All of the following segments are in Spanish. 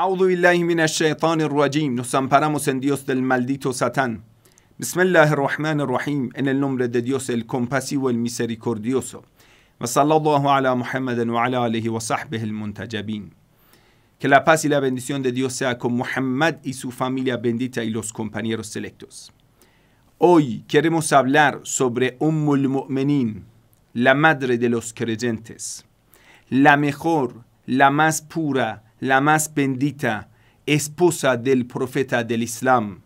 Audu billahi rajim. Nos amparamos en Dios del maldito Satán. Bismillahirrahmanirrahim. En el nombre de Dios, el compasivo, el misericordioso. ala Muhammadan wa ala alihi wa sahbihi al muntajabin. Que la paz y la bendición de Dios sea con Muhammad y su familia bendita y los compañeros selectos. Hoy queremos hablar sobre Ummul Mu'minin, la madre de los creyentes, la mejor, la más pura, la más bendita esposa del profeta del Islam.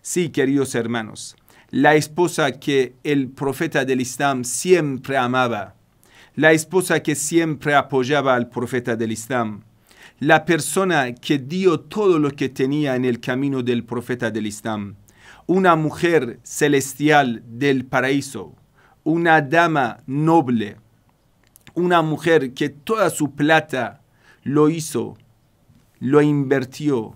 Sí, queridos hermanos, la esposa que el profeta del Islam siempre amaba, la esposa que siempre apoyaba al profeta del Islam, la persona que dio todo lo que tenía en el camino del profeta del Islam, una mujer celestial del paraíso, una dama noble, una mujer que toda su plata lo hizo lo invirtió,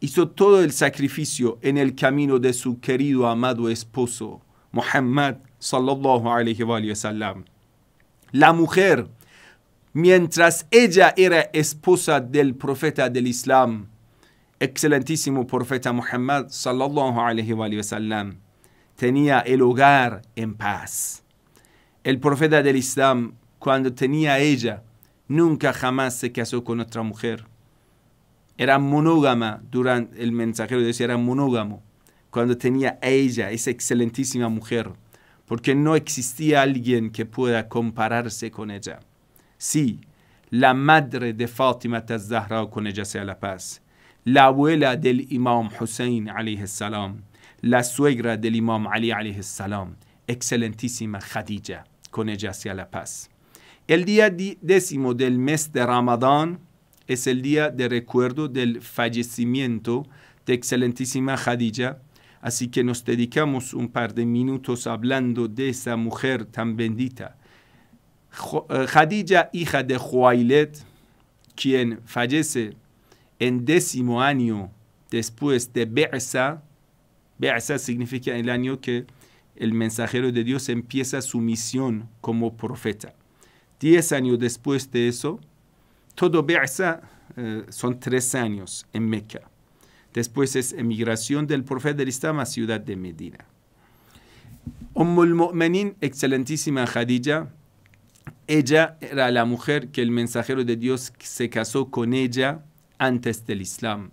hizo todo el sacrificio en el camino de su querido amado esposo, Muhammad sallallahu alayhi wa sallam. La mujer, mientras ella era esposa del profeta del Islam, excelentísimo profeta Muhammad sallallahu alayhi wa sallam, tenía el hogar en paz. El profeta del Islam, cuando tenía ella, nunca jamás se casó con otra mujer era monógama durante el mensajero decía era monógamo cuando tenía a ella, esa excelentísima mujer, porque no existía alguien que pueda compararse con ella. Sí, la madre de Fátima Tazahra, con ella sea la paz, la abuela del Imam Hussein, alayhi salam, la suegra del Imam Ali, alayhi salam, excelentísima Khadija, con ella sea la paz. El día décimo del mes de Ramadán, es el día de recuerdo del fallecimiento de excelentísima jadilla así que nos dedicamos un par de minutos hablando de esa mujer tan bendita. Eh, Khadija, hija de Joailet, quien fallece en décimo año después de Be'sa, Be'sa significa el año que el mensajero de Dios empieza su misión como profeta. Diez años después de eso, todo Be'asa eh, son tres años en Meca. Después es emigración del profeta del Islam a ciudad de Medina. Ummul muminin excelentísima Khadija, ella era la mujer que el mensajero de Dios se casó con ella antes del Islam.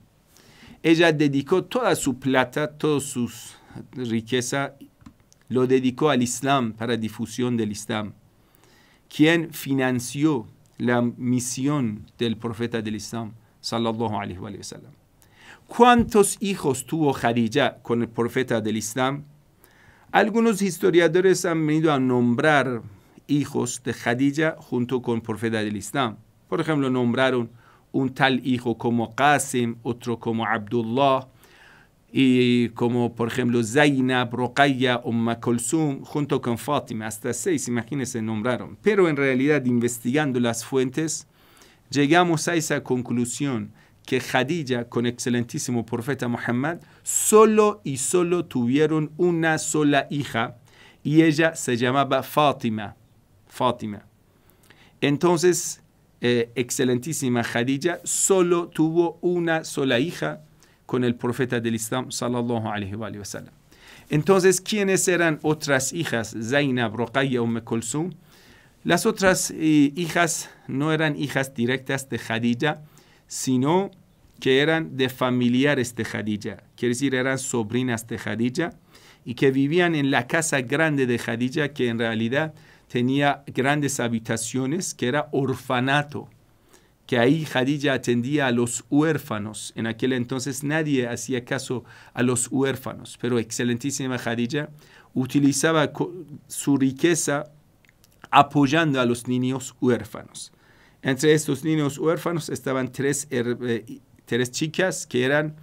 Ella dedicó toda su plata, toda su riqueza, lo dedicó al Islam para difusión del Islam. Quien financió la misión del profeta del Islam, sallallahu alayhi wa sallam. ¿Cuántos hijos tuvo Khadija con el profeta del Islam? Algunos historiadores han venido a nombrar hijos de Khadija junto con el profeta del Islam. Por ejemplo, nombraron un tal hijo como Qasim, otro como Abdullah, y como por ejemplo zaina Brokaya o Makolsum, junto con Fátima, hasta seis, imagínense, nombraron. Pero en realidad, investigando las fuentes, llegamos a esa conclusión que Jadilla con excelentísimo profeta Muhammad solo y solo tuvieron una sola hija y ella se llamaba Fátima. Fátima. Entonces, eh, excelentísima Jadilla solo tuvo una sola hija con el profeta del Islam sallallahu alayhi wa sallam. Entonces, ¿quiénes eran otras hijas? Zainab, Ruqayya, Umm Kulsum. Las otras eh, hijas no eran hijas directas de Khadija, sino que eran de familiares de Khadija, quiere decir, eran sobrinas de Khadija y que vivían en la casa grande de Khadija, que en realidad tenía grandes habitaciones, que era orfanato que ahí Hadilla atendía a los huérfanos. En aquel entonces nadie hacía caso a los huérfanos, pero excelentísima Hadilla utilizaba su riqueza apoyando a los niños huérfanos. Entre estos niños huérfanos estaban tres, eh, tres chicas que eran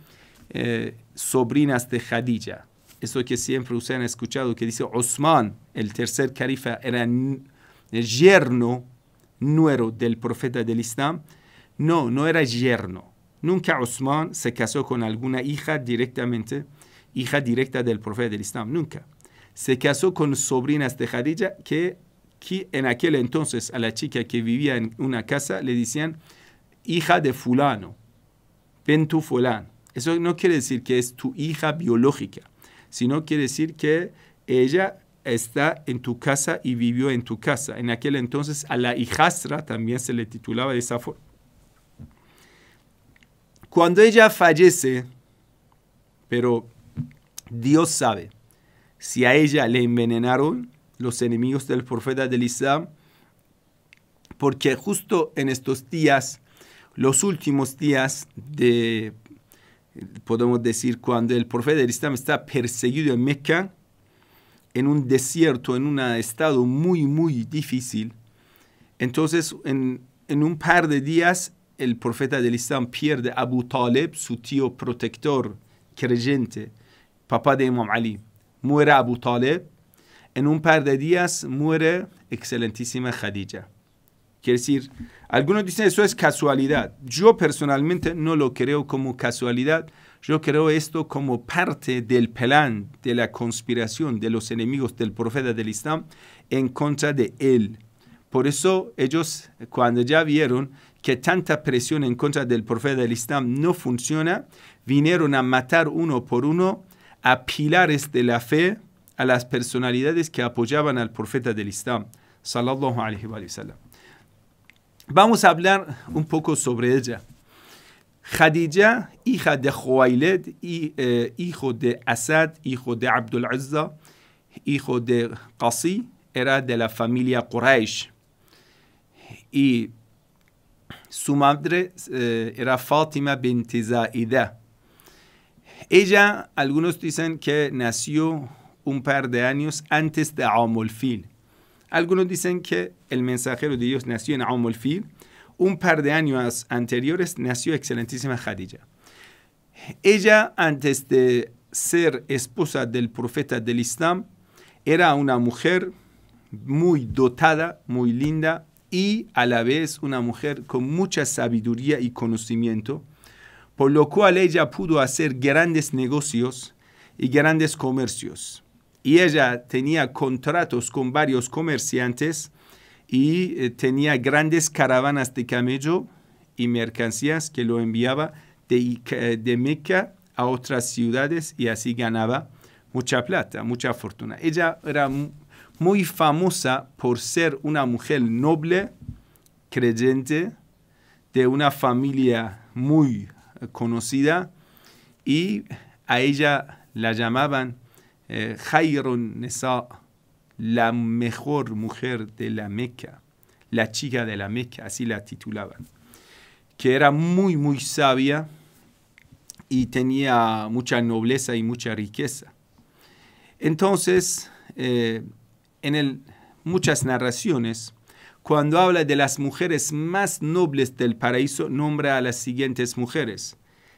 eh, sobrinas de Hadilla. Eso que siempre ustedes han escuchado, que dice Osman, el tercer califa, era yerno nuero del profeta del Islam, no, no era yerno. Nunca Osman se casó con alguna hija directamente, hija directa del profeta del Islam, nunca. Se casó con sobrinas de Khadija que, en aquel entonces a la chica que vivía en una casa le decían hija de fulano, pentu fulano. Eso no quiere decir que es tu hija biológica, sino quiere decir que ella está en tu casa y vivió en tu casa. En aquel entonces a la hijastra también se le titulaba de esa forma. Cuando ella fallece, pero Dios sabe si a ella le envenenaron los enemigos del profeta del Islam, porque justo en estos días, los últimos días de, podemos decir, cuando el profeta del Islam está perseguido en Mecca, en un desierto, en un estado muy, muy difícil. Entonces, en, un par de días, el profeta del Islam pierde a Abu Talib, su tío protector, creyente, papá de Imam Ali. Muere Abu Talib. En un par de días muere excelentísima Khadija. Quiere decir, algunos dicen eso es casualidad. Yo personalmente no lo creo como casualidad yo creo esto como parte del plan de la conspiración de los enemigos del profeta del Islam en contra de él. Por eso ellos, cuando ya vieron que tanta presión en contra del profeta del Islam no funciona, vinieron a matar uno por uno a pilares de la fe, a las personalidades que apoyaban al profeta del Islam, sallallahu Vamos a hablar un poco sobre ella. Khadija, hija de Joailed, eh, hijo de Asad, hijo de Abdul Azza, hijo de Qasi, era de la familia Quraysh. Y su madre eh, era Fátima bint Ella, algunos dicen que nació un par de años antes de Amolfil. Algunos dicen que el mensajero de Dios nació en Amolfil un par de años anteriores nació excelentísima Khadija. Ella, antes de ser esposa del profeta del Islam, era una mujer muy dotada, muy linda y a la vez una mujer con mucha sabiduría y conocimiento, por lo cual ella pudo hacer grandes negocios y grandes comercios. Y ella tenía contratos con varios comerciantes y eh, tenía grandes caravanas de camello y mercancías que lo enviaba de, eh, de Meca a otras ciudades y así ganaba mucha plata, mucha fortuna. Ella era muy famosa por ser una mujer noble, creyente, de una familia muy eh, conocida y a ella la llamaban eh, la mejor mujer de la Meca, la chica de la Meca, así la titulaban, que era muy, muy sabia y tenía mucha nobleza y mucha riqueza. Entonces, eh, en muchas narraciones, cuando habla de las mujeres más nobles del paraíso, nombra a las siguientes mujeres.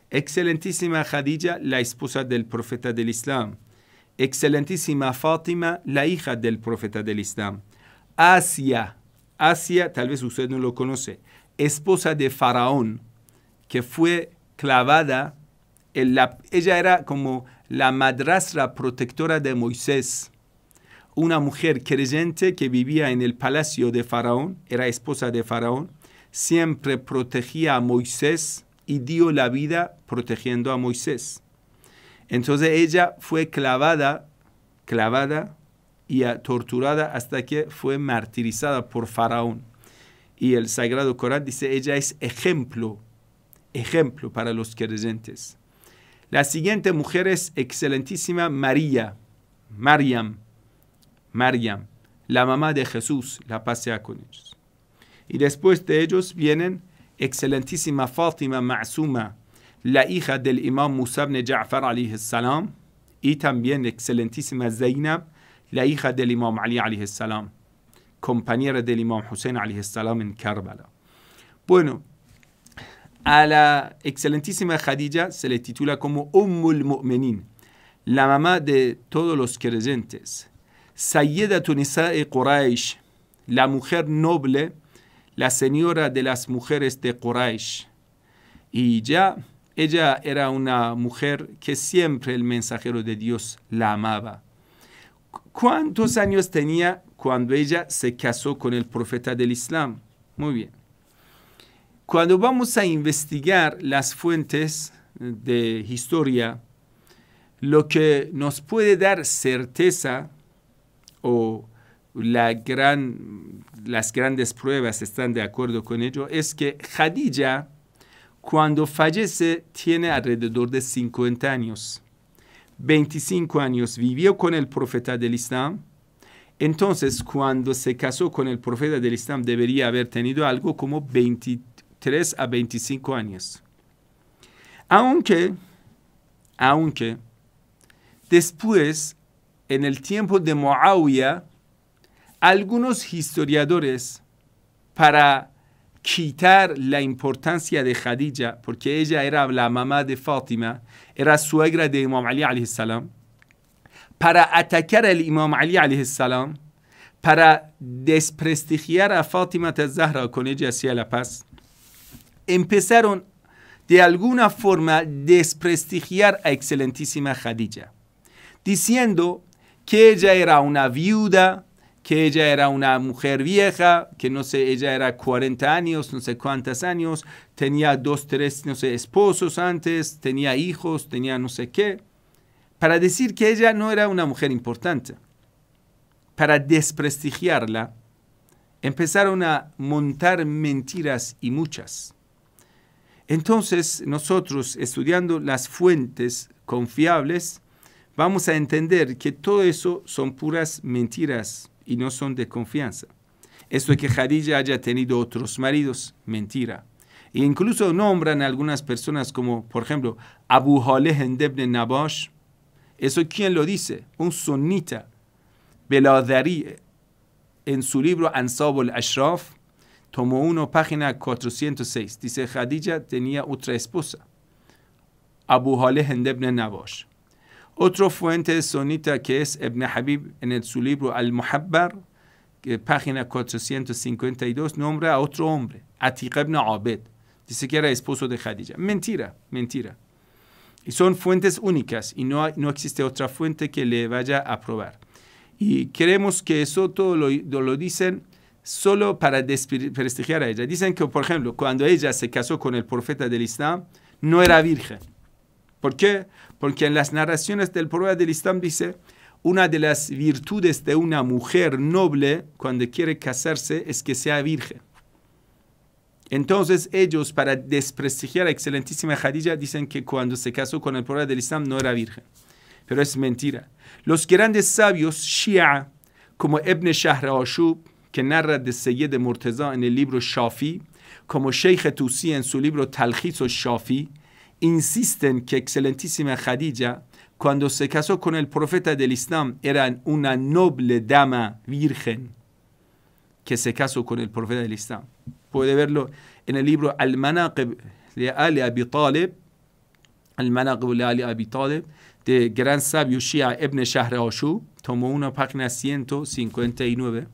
Excelentísima Khadija, la esposa del profeta del Islam excelentísima Fátima, la hija del profeta del Islam. Asia, Asia, tal vez usted no lo conoce, esposa de Faraón, que fue clavada, en la, ella era como la madrastra protectora de Moisés, una mujer creyente que vivía en el palacio de Faraón, era esposa de Faraón, siempre protegía a Moisés y dio la vida protegiendo a Moisés. Entonces ella fue clavada, clavada y torturada hasta que fue martirizada por Faraón. Y el Sagrado Corán dice, ella es ejemplo, ejemplo para los creyentes. La siguiente mujer es excelentísima María, Mariam, Mariam, la mamá de Jesús, la pasea con ellos. Y después de ellos vienen excelentísima Fátima Ma'suma, la hija del imam Musa ibn Ja'far alayhi y también excelentísima Zainab, la hija del imam Ali alayhi salam, compañera del imam Hussein alayhi salam en Karbala. Bueno, a la excelentísima Khadija se le titula como Ummul Mu'minin, la mamá de todos los creyentes. Sayyida y Quraysh, la mujer noble, la señora de las mujeres de Quraysh. Y ya ella era una mujer que siempre el mensajero de Dios la amaba. ¿Cuántos años tenía cuando ella se casó con el profeta del Islam? Muy bien. Cuando vamos a investigar las fuentes de historia, lo que nos puede dar certeza o las grandes pruebas están de acuerdo con ello, es que Khadija cuando fallece tiene alrededor de 50 años. 25 años vivió con el profeta del Islam. Entonces, cuando se casó con el profeta del Islam, debería haber tenido algo como 23 a 25 años. Aunque, aunque, después, en el tiempo de Muawiyah, algunos historiadores, para quitar la importancia de Khadija, porque ella era la mamá de Fátima, era suegra de Imam Ali para atacar al Imam Ali salam, para desprestigiar a Fátima de Zahra con ella hacia la paz, empezaron de alguna forma desprestigiar a excelentísima Khadija, diciendo que ella era una viuda, que ella era una mujer vieja, que no sé, ella era 40 años, no sé cuántos años, tenía dos, tres, no sé, esposos antes, tenía hijos, tenía no sé qué, para decir que ella no era una mujer importante, para desprestigiarla, empezaron a montar mentiras y muchas. Entonces, nosotros, estudiando las fuentes confiables, vamos a entender que todo eso son puras mentiras y no son de confianza. Esto es que Khadija haya tenido otros maridos, mentira. E incluso nombran algunas personas como, por ejemplo, Abu Haleh Endebne Nabash. ¿Eso quién lo dice? Un sunita. Beladari, eh, en su libro Ansab al-Ashraf, tomo una página 406. Dice, Khadija tenía otra esposa, Abu Haleh Endebne Nabash. Otra fuente sonita que es Ibn Habib en su libro Al-Muhabbar, página 452, nombra a otro hombre, Atiq ibn Abed. Dice que era esposo de Khadija. Mentira, mentira. Y son fuentes únicas y no, existe otra fuente que le vaya a probar. Y creemos que eso todo lo, lo dicen solo para desprestigiar a ella. Dicen que, por ejemplo, cuando ella se casó con el profeta del Islam, no era virgen. ¿Por qué? Porque en las narraciones del profeta del Islam dice, una de las virtudes de una mujer noble cuando quiere casarse es que sea virgen. Entonces ellos, para desprestigiar a excelentísima Khadija, dicen que cuando se casó con el profeta del Islam no era virgen. Pero es mentira. Los grandes sabios shia, como Ibn Shahrashub, que narra de de Murtaza en el libro Shafi, como Sheikh Tusi en su libro Talhis Shafi, insisten que excelentísima Khadija, cuando se casó con el profeta del Islam, era una noble dama virgen que se casó con el profeta del Islam. Puede verlo en el libro Al-Manaqib de Ali Abi Talib, Al-Manaqib de Ali Abi Talib, de gran sabio Shia Ibn Ashu, tomó una página 159.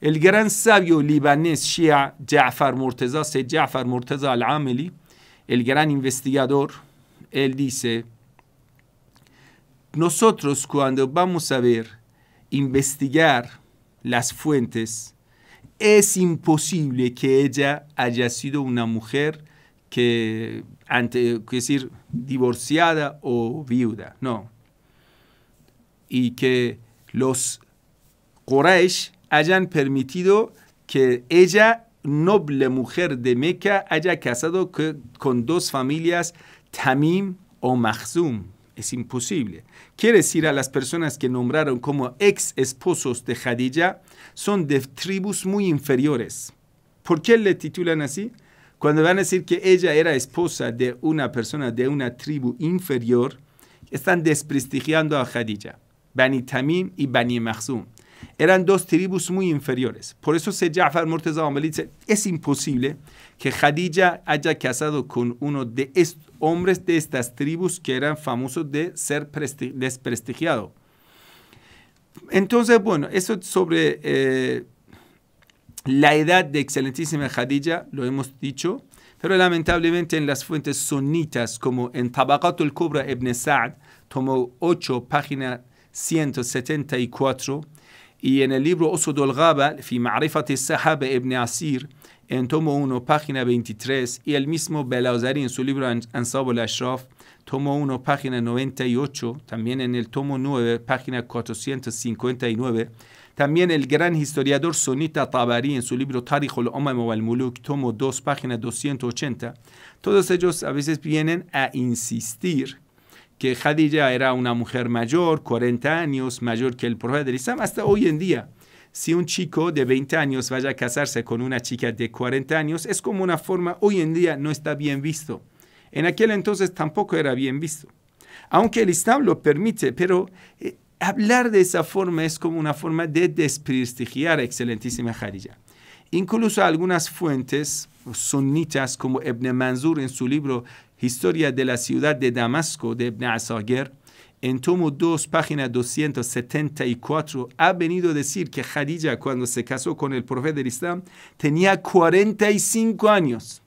El gran sabio libanés Shia Ja'far Murtaza, Ja'far Murtaza al ameli el gran investigador, él dice, nosotros cuando vamos a ver, investigar las fuentes, es imposible que ella haya sido una mujer que, ante, decir, divorciada o viuda, no. Y que los Quraysh hayan permitido que ella noble mujer de Meca haya casado con dos familias Tamim o Mahzum. Es imposible. Quiere decir a las personas que nombraron como ex esposos de Khadija, son de tribus muy inferiores. ¿Por qué le titulan así? Cuando van a decir que ella era esposa de una persona de una tribu inferior, están desprestigiando a Khadija, Bani Tamim y Bani Mahzum eran dos tribus muy inferiores. Por eso se al Murtaza dice, es imposible que Khadija haya casado con uno de estos hombres de estas tribus que eran famosos de ser desprestigiado. Entonces, bueno, eso sobre eh, la edad de excelentísima Khadija, lo hemos dicho, pero lamentablemente en las fuentes sunitas, como en al Kubra Ibn Sa'd, tomó 8, página 174, y en el libro osodol Gabal, Fi ibn Asir, en tomo 1, página 23, y el mismo Belazari, en su libro Ansab al-Ashraf, tomo 1, página 98, también en el tomo 9, página 459, también el gran historiador Sonita Tabari en su libro Tarikh al-Umam al muluk tomo 2, página 280, todos ellos a veces vienen a insistir que Khadija era una mujer mayor, 40 años, mayor que el profeta del Islam, hasta hoy en día. Si un chico de 20 años vaya a casarse con una chica de 40 años, es como una forma, hoy en día no está bien visto. En aquel entonces tampoco era bien visto. Aunque el Islam lo permite, pero eh, hablar de esa forma es como una forma de desprestigiar a excelentísima Khadija. Incluso algunas fuentes sunnitas, como Ibn Manzur en su libro Historia de la ciudad de Damasco de Ibn Azagir, en tomo 2, página 274, ha venido a decir que Khadija, cuando se casó con el profeta del Islam, tenía 45 años.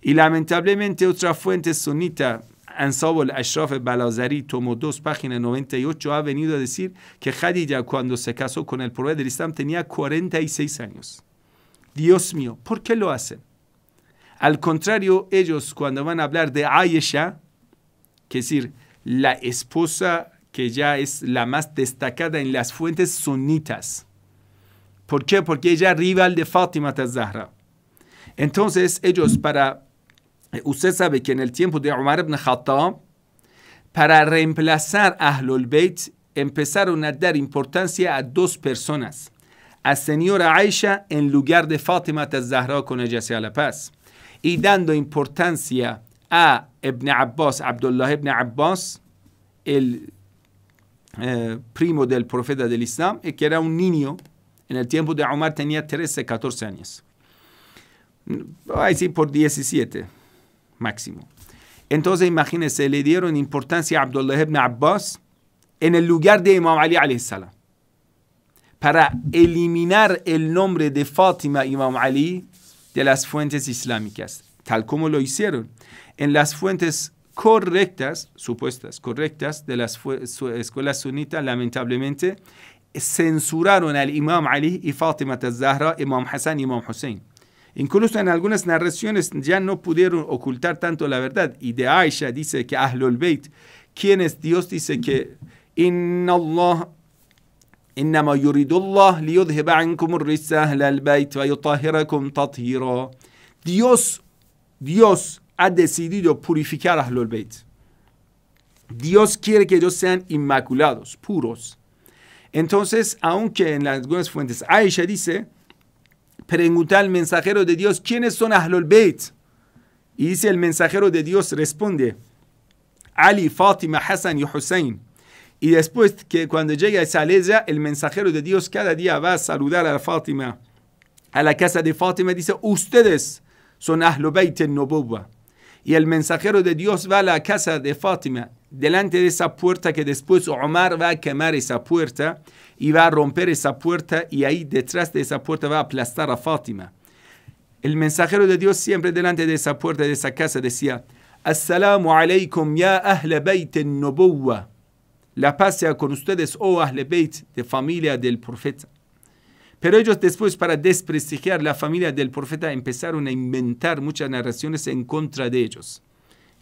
Y lamentablemente otra fuente sunita, Ansab al-Ashraf Balazari, tomo 2, página 98, ha venido a decir que Khadija, cuando se casó con el profeta del Islam, tenía 46 años. Dios mío, ¿por qué lo hacen? Al contrario, ellos cuando van a hablar de Aisha, que es decir, la esposa que ya es la más destacada en las fuentes sunitas. ¿Por qué? Porque ella es rival de Fátima Tazahra. Entonces, ellos para... Eh, usted sabe que en el tiempo de Umar ibn Khattab, para reemplazar a Ahlul Bayt, empezaron a dar importancia a dos personas. A señora Aisha en lugar de Fátima Tazahra con ella sea la paz y dando importancia a Ibn Abbas, Abdullah Ibn Abbas, el eh, primo del profeta del Islam, Y que era un niño, en el tiempo de Omar tenía 13, 14 años. Ahí sí, por 17 máximo. Entonces, imagínense, le dieron importancia a Abdullah ibn Abbas en el lugar de Imam Ali para eliminar el nombre de Fátima Imam Ali de las fuentes islámicas, tal como lo hicieron. En las fuentes correctas, supuestas correctas, de las escuelas sunitas, lamentablemente, censuraron al Imam Ali y Fatima zahra Imam Hassan y Imam Hussein. Incluso en algunas narraciones ya no pudieron ocultar tanto la verdad. Y de Aisha dice que Ahlul Bayt, quienes Dios dice que Inna Allah Dios, Dios ha decidido purificar a Ahlul Dios quiere que ellos sean inmaculados, puros. Entonces, aunque en algunas fuentes Aisha dice, pregunta al mensajero de Dios, ¿quiénes son Ahlul Beit? Y dice el mensajero de Dios, responde, Ali, Fatima, Hassan y Hussein. Y después que cuando llega esa ley el mensajero de Dios cada día va a saludar a Fátima, a la casa de Fátima, dice, ustedes son Ahlubayt en Y el mensajero de Dios va a la casa de Fátima, delante de esa puerta que después Omar va a quemar esa puerta y va a romper esa puerta y ahí detrás de esa puerta va a aplastar a Fátima. El mensajero de Dios siempre delante de esa puerta de esa casa decía, Assalamu alaykum ya Ahlubayt beit la paz sea con ustedes, oh Ahle de familia del profeta. Pero ellos después, para desprestigiar la familia del profeta, empezaron a inventar muchas narraciones en contra de ellos.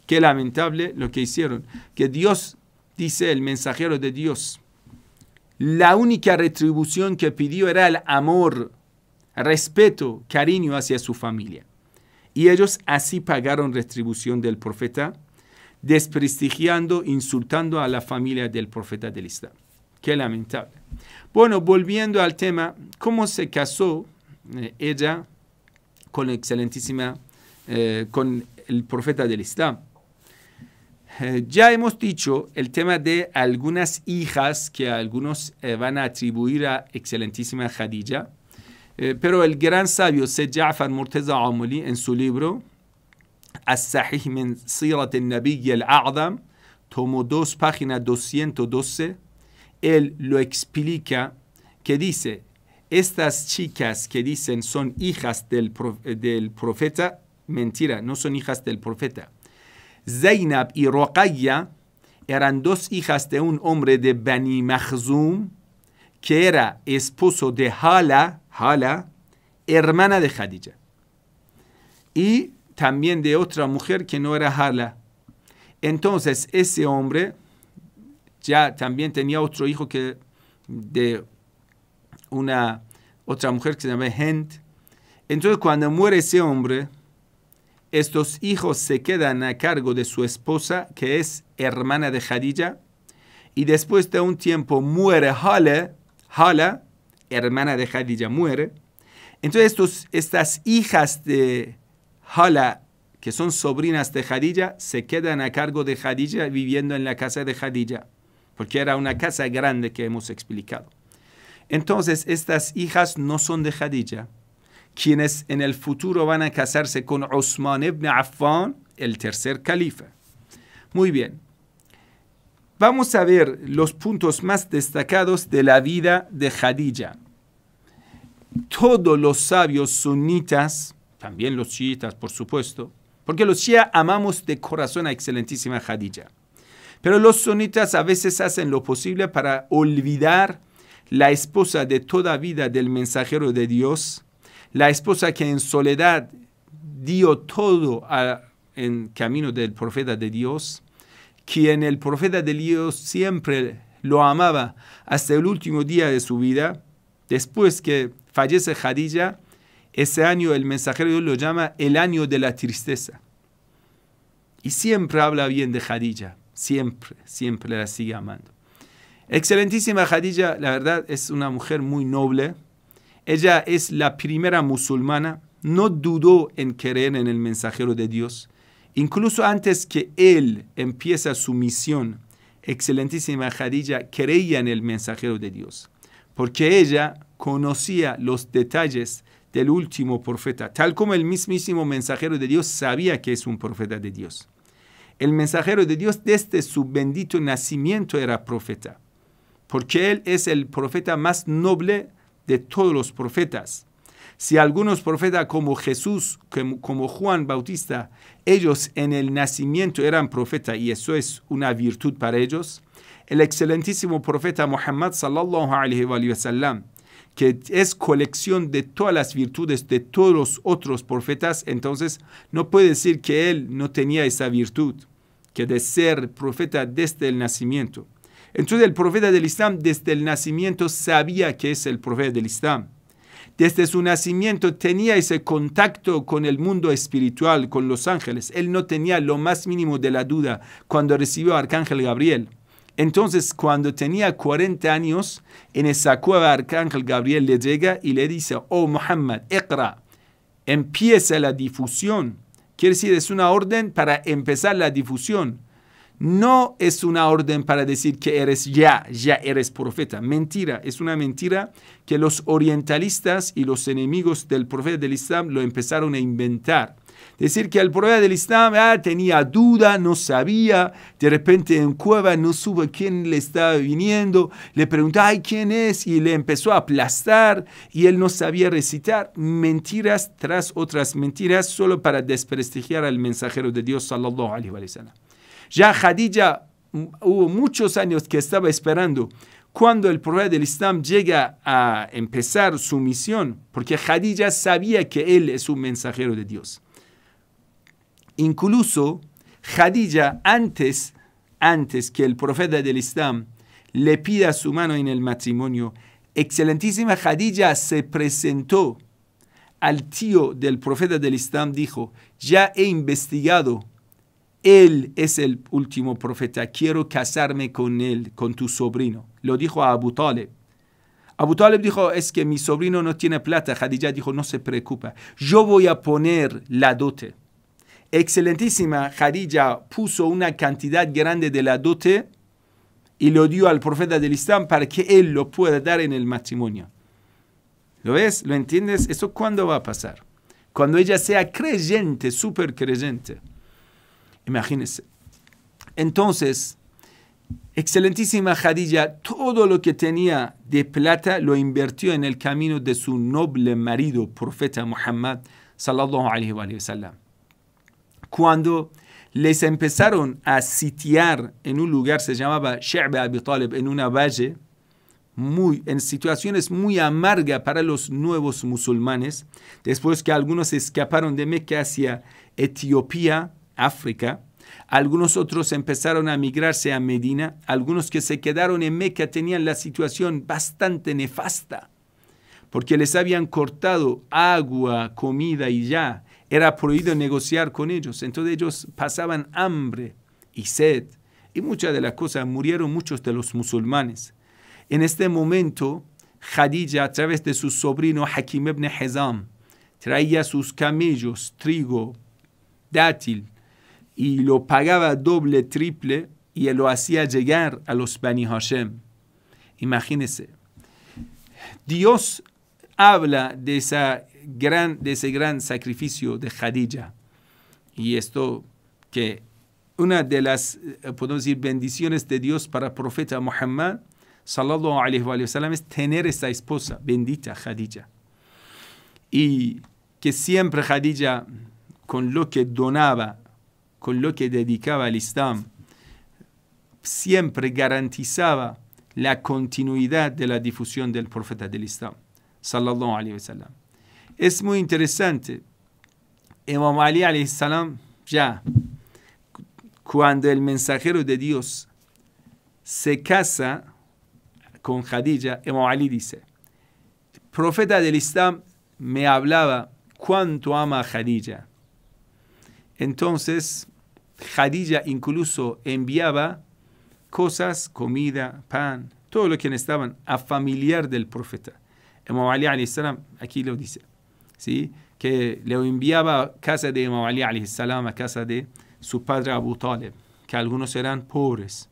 Qué lamentable lo que hicieron. Que Dios, dice el mensajero de Dios, la única retribución que pidió era el amor, respeto, cariño hacia su familia. Y ellos así pagaron retribución del profeta desprestigiando, insultando a la familia del profeta del Islam. Qué lamentable. Bueno, volviendo al tema, ¿cómo se casó eh, ella con excelentísima, eh, con el profeta del Islam? Eh, ya hemos dicho el tema de algunas hijas que algunos van a atribuir a excelentísima Khadija, pero el gran sabio Sejafar Murtaza Amuli en su libro tomó sahih Sirat tomo 2, página 212, él lo explica que dice, estas chicas que dicen son hijas del, profeta, mentira, no son hijas del profeta. Zainab y Ruqayya eran dos hijas de un hombre de Bani Mahzum, que era esposo de Hala, Hala, hermana de Khadija. Y también de otra mujer que no era Hala. Entonces ese hombre ya también tenía otro hijo que de una otra mujer que se llama Hent. Entonces cuando muere ese hombre, estos hijos se quedan a cargo de su esposa, que es hermana de Jadilla, y después de un tiempo muere Hala, Hala, hermana de Jadilla muere. Entonces estos, estas hijas de Hala, que son sobrinas de Jadilla, se quedan a cargo de Jadilla viviendo en la casa de Jadilla, porque era una casa grande que hemos explicado. Entonces, estas hijas no son de Jadilla, quienes en el futuro van a casarse con Osman ibn Affan, el tercer califa. Muy bien. Vamos a ver los puntos más destacados de la vida de Jadilla. Todos los sabios sunitas también los chiitas, por supuesto, porque los chiítas amamos de corazón a excelentísima Khadija. Pero los sunitas a veces hacen lo posible para olvidar la esposa de toda vida del mensajero de Dios, la esposa que en soledad dio todo en camino del profeta de Dios, quien el profeta de Dios siempre lo amaba hasta el último día de su vida. Después que fallece Khadija, ese año el mensajero Dios lo llama el año de la tristeza. Y siempre habla bien de Jadilla, siempre, siempre la sigue amando. Excelentísima Jadilla, la verdad es una mujer muy noble. Ella es la primera musulmana, no dudó en creer en el mensajero de Dios. Incluso antes que él empieza su misión, excelentísima Jadilla creía en el mensajero de Dios, porque ella conocía los detalles del último profeta, tal como el mismísimo mensajero de Dios sabía que es un profeta de Dios. El mensajero de Dios desde este su bendito nacimiento era profeta, porque él es el profeta más noble de todos los profetas. Si algunos profetas como Jesús, como, Juan Bautista, ellos en el nacimiento eran profetas y eso es una virtud para ellos, el excelentísimo profeta Muhammad sallallahu alaihi wa sallam, que es colección de todas las virtudes de todos los otros profetas, entonces no puede decir que él no tenía esa virtud, que de ser profeta desde el nacimiento. Entonces el profeta del Islam desde el nacimiento sabía que es el profeta del Islam. Desde su nacimiento tenía ese contacto con el mundo espiritual, con los ángeles. Él no tenía lo más mínimo de la duda cuando recibió a Arcángel Gabriel. Entonces, cuando tenía 40 años, en esa cueva Arcángel Gabriel le llega y le dice, oh Muhammad, Ekra, empieza la difusión. Quiere decir, es una orden para empezar la difusión. No es una orden para decir que eres ya, ya eres profeta. Mentira, es una mentira que los orientalistas y los enemigos del profeta del Islam lo empezaron a inventar. Decir que el profeta del Islam ah, tenía duda, no sabía, de repente en Cueva no supo quién le estaba viniendo, le preguntó, ay, ¿quién es? Y le empezó a aplastar y él no sabía recitar. Mentiras tras otras mentiras solo para desprestigiar al mensajero de Dios, sallallahu alaihi Ya Khadija mm, hubo muchos años que estaba esperando cuando el profeta del Islam llega a empezar su misión, porque Khadija sabía que él es un mensajero de Dios. Incluso Jadilla antes, antes que el profeta del Islam le pida su mano en el matrimonio, excelentísima Jadilla se presentó al tío del profeta del Islam, dijo, ya he investigado, él es el último profeta, quiero casarme con él, con tu sobrino. Lo dijo a Abu Talib. Abu Talib dijo, es que mi sobrino no tiene plata. Jadilla dijo, no se preocupa, yo voy a poner la dote excelentísima jarilla puso una cantidad grande de la dote y lo dio al profeta del Islam para que él lo pueda dar en el matrimonio. ¿Lo ves? ¿Lo entiendes? ¿Eso cuándo va a pasar? Cuando ella sea creyente, súper creyente. Imagínense. Entonces, excelentísima Jadilla, todo lo que tenía de plata lo invirtió en el camino de su noble marido, profeta Muhammad, sallallahu alayhi wa sallam. Cuando les empezaron a sitiar en un lugar, se llamaba Sherbe Abi Talib, en una valle, muy, en situaciones muy amargas para los nuevos musulmanes, después que algunos escaparon de Meca hacia Etiopía, África, algunos otros empezaron a migrarse a Medina, algunos que se quedaron en Meca tenían la situación bastante nefasta, porque les habían cortado agua, comida y ya, era prohibido negociar con ellos. Entonces ellos pasaban hambre y sed y muchas de las cosas. Murieron muchos de los musulmanes. En este momento, Khadija, a través de su sobrino Hakim ibn Hezam, traía sus camellos, trigo, dátil, y lo pagaba doble, triple, y lo hacía llegar a los Bani Hashem. Imagínense. Dios habla de esa gran, ese gran sacrificio de Khadija. Y esto que una de las, eh, podemos decir, bendiciones de Dios para el profeta Muhammad, sallallahu wa es tener esa esposa bendita, Khadija. Y que siempre Khadija, con lo que donaba, con lo que dedicaba al Islam, siempre garantizaba la continuidad de la difusión del profeta del Islam, sallallahu alayhi wa sallam. Es muy interesante. Imam Ali salam, ya cuando el mensajero de Dios se casa con Khadija, Imam Ali dice, profeta del Islam me hablaba cuánto ama a Khadija. Entonces, Khadija incluso enviaba cosas, comida, pan, todo lo que necesitaban a familiar del profeta. Imam Ali, aquí lo dice que le enviaba a casa de Imam Ali a casa de su padre Abu Talib, que algunos eran pobres.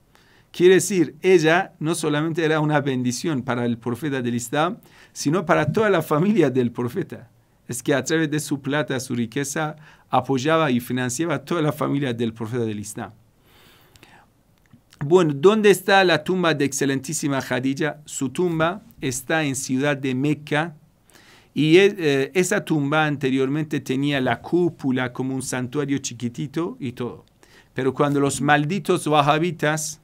Quiere decir, ella no solamente era una bendición para el profeta del Islam, sino para toda la familia del profeta. Es que a través de su plata, su riqueza, apoyaba y financiaba a toda la familia del profeta del Islam. Bueno, ¿dónde está la tumba de excelentísima Khadija? Su tumba está en ciudad de Mecca, y eh, eh, esa tumba anteriormente tenía la cúpula como un santuario chiquitito y todo. Pero cuando los malditos wahabitas,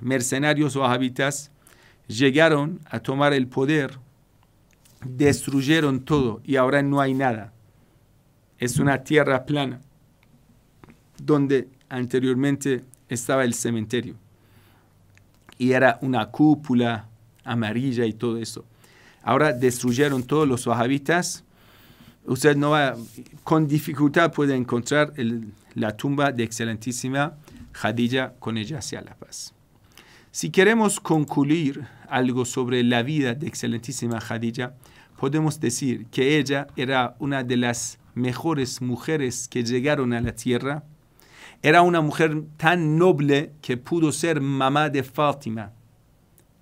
mercenarios wahabitas, llegaron a tomar el poder, destruyeron todo y ahora no hay nada. Es una tierra plana donde anteriormente estaba el cementerio. Y era una cúpula amarilla y todo eso ahora destruyeron todos los wahabitas, usted no va, con dificultad puede encontrar la tumba de excelentísima Jadilla con ella hacia la paz. Si queremos concluir algo sobre la vida de excelentísima Jadilla, podemos decir que ella era una de las mejores mujeres que llegaron a la tierra. Era una mujer tan noble que pudo ser mamá de Fátima,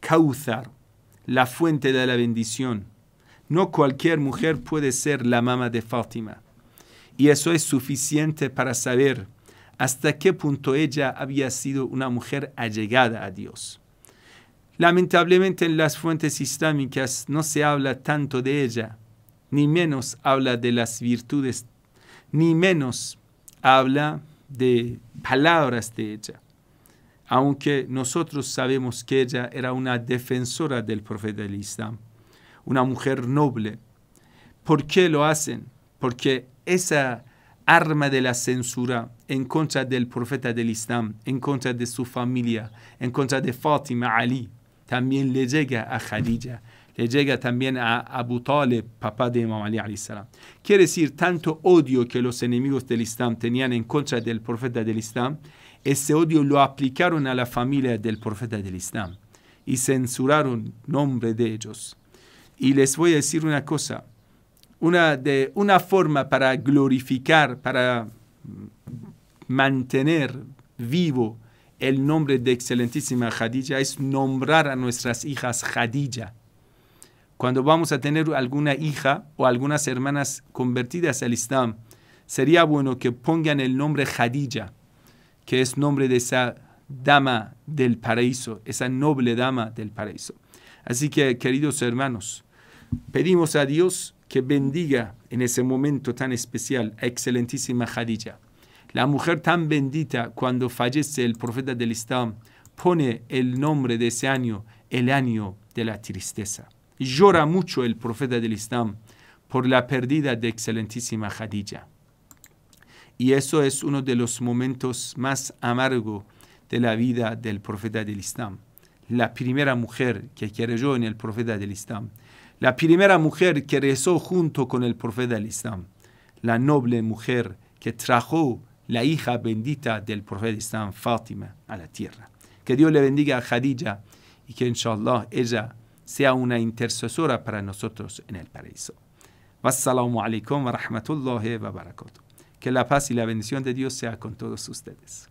Cauzar la fuente de la bendición. No cualquier mujer puede ser la mamá de Fátima. Y eso es suficiente para saber hasta qué punto ella había sido una mujer allegada a Dios. Lamentablemente en las fuentes islámicas no se habla tanto de ella, ni menos habla de las virtudes, ni menos habla de palabras de ella aunque nosotros sabemos que ella era una defensora del profeta del Islam, una mujer noble. ¿Por qué lo hacen? Porque esa arma de la censura en contra del profeta del Islam, en contra de su familia, en contra de Fatima Ali, también le llega a Khadija, le llega también a Abu Talib, papá de Imam Ali. Salam. Quiere decir, tanto odio que los enemigos del Islam tenían en contra del profeta del Islam, ese odio lo aplicaron a la familia del profeta del Islam y censuraron nombre de ellos. Y les voy a decir una cosa, una, de, una forma para glorificar, para mantener vivo el nombre de excelentísima Khadija es nombrar a nuestras hijas Khadija. Cuando vamos a tener alguna hija o algunas hermanas convertidas al Islam, sería bueno que pongan el nombre Khadija que es nombre de esa dama del paraíso, esa noble dama del paraíso. Así que, queridos hermanos, pedimos a Dios que bendiga en ese momento tan especial a excelentísima Khadija, la mujer tan bendita cuando fallece el profeta del Islam, pone el nombre de ese año, el año de la tristeza. Llora mucho el profeta del Islam por la pérdida de excelentísima Khadija. Y eso es uno de los momentos más amargos de la vida del profeta del Islam. La primera mujer que creyó en el profeta del Islam. La primera mujer que rezó junto con el profeta del Islam. La noble mujer que trajo la hija bendita del profeta Islam, Fátima, a la tierra. Que Dios le bendiga a Khadija y que inshallah ella sea una intercesora para nosotros en el paraíso. Wassalamu alaikum wa rahmatullahi wa barakatuh. Que la paz y la bendición de Dios sea con todos ustedes.